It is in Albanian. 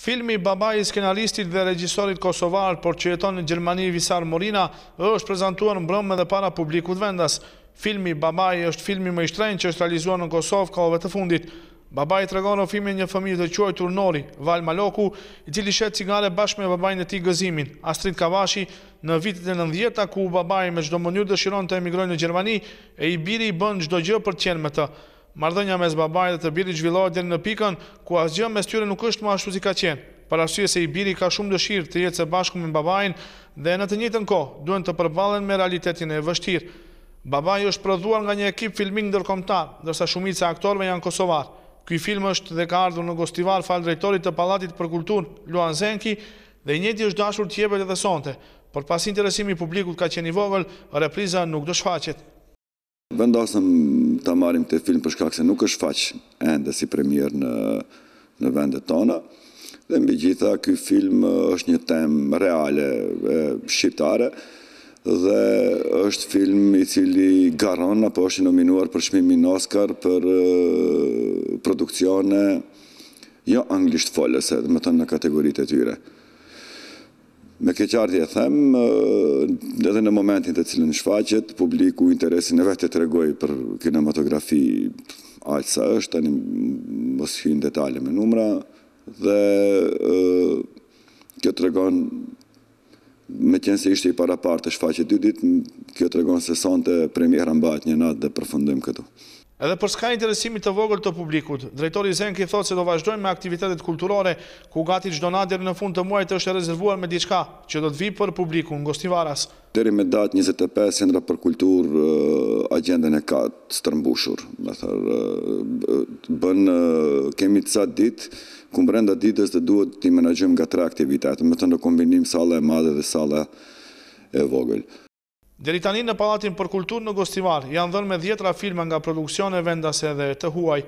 Filmi babaj i skenalistit dhe regjisorit Kosovar, por që jeton në Gjermani Visar Morina, është prezentuar në blëmë dhe para publikut vendas. Filmi babaj është filmi më ishtrejnë që është realizuar në Kosovë kohëve të fundit. Babaj të regonë o filmin një fëmijë të quaj Turnori, Val Maloku, i cili shetë cigare bashkë me babaj në ti gëzimin. Astrid Kavashi në vitit e nëndjeta, ku babaj me gjdo mënyrë dëshiron të emigrojnë në Gjermani, e i biri i bënë gjdo gjë për tjenë me të. Mardhënja mes babait dhe të birit zhvillohet deri në pikën ku asgjë mes tyre nuk është më ashtu si ka qenë. Për arsye se i biri ka shumë dëshirë të jetë së bashku me babain dhe në të njëjtën kohë duhen të përballen me realitetin e vështirë. Babai është prodhuar nga një ekip filmik ndërkombëtar, ndërsa shumica e aktorëve janë kosovar. Ky film është dhe ka ardhur në festival fal drejtorit të Pallatit për Kulturë, Luan Zenki, dhe i njëjti është dashur të jepet edhe sonte, por pas interesimit publikut ka qenë i vogël, repriza nuk do shfaqet. Vendosëm të marim të film për se nuk është faqë endë si premier në vendet tona, dhe mbi gjitha këj film është një tem reale shqiptare, dhe është film i cili garon, apo është nominuar për shmimi Oscar për produksione jo anglisht folëse, dhe më tonë në kategorit e tyre. Me këtë qartë e them, edhe në momentin të cilën shfaqet, publiku interesin e vetë të regoj për kinematografi alë është, të një mos hi në me numra, dhe kjo të regon, me qenë se ishte i para partë të shfaqet dy dit, kjo të regon se sonte premiera mbajt një natë dhe përfundojmë këtu. Edhe për s'ka interesimit të vogël të publikut, drejtori Zenki thot se do vazhdojmë me aktivitetet kulturore, ku gati qdo nadirë në fund të muajt është rezervuar me diçka që do të vi për publiku në Gostivaras. Dheri me datë 25, jendra për kultur, uh, agendën e ka stërmbushur. Uh, uh, kemi të satë ditë, ku brenda ditës dhe duhet të i menagjim nga tre aktivitetë, me të në kombinim sale e madhe dhe sale e vogël. Deri tani në Palatin për Kulturë në Gostivar janë dhënë me 10 filma nga produksione vendase dhe të huaj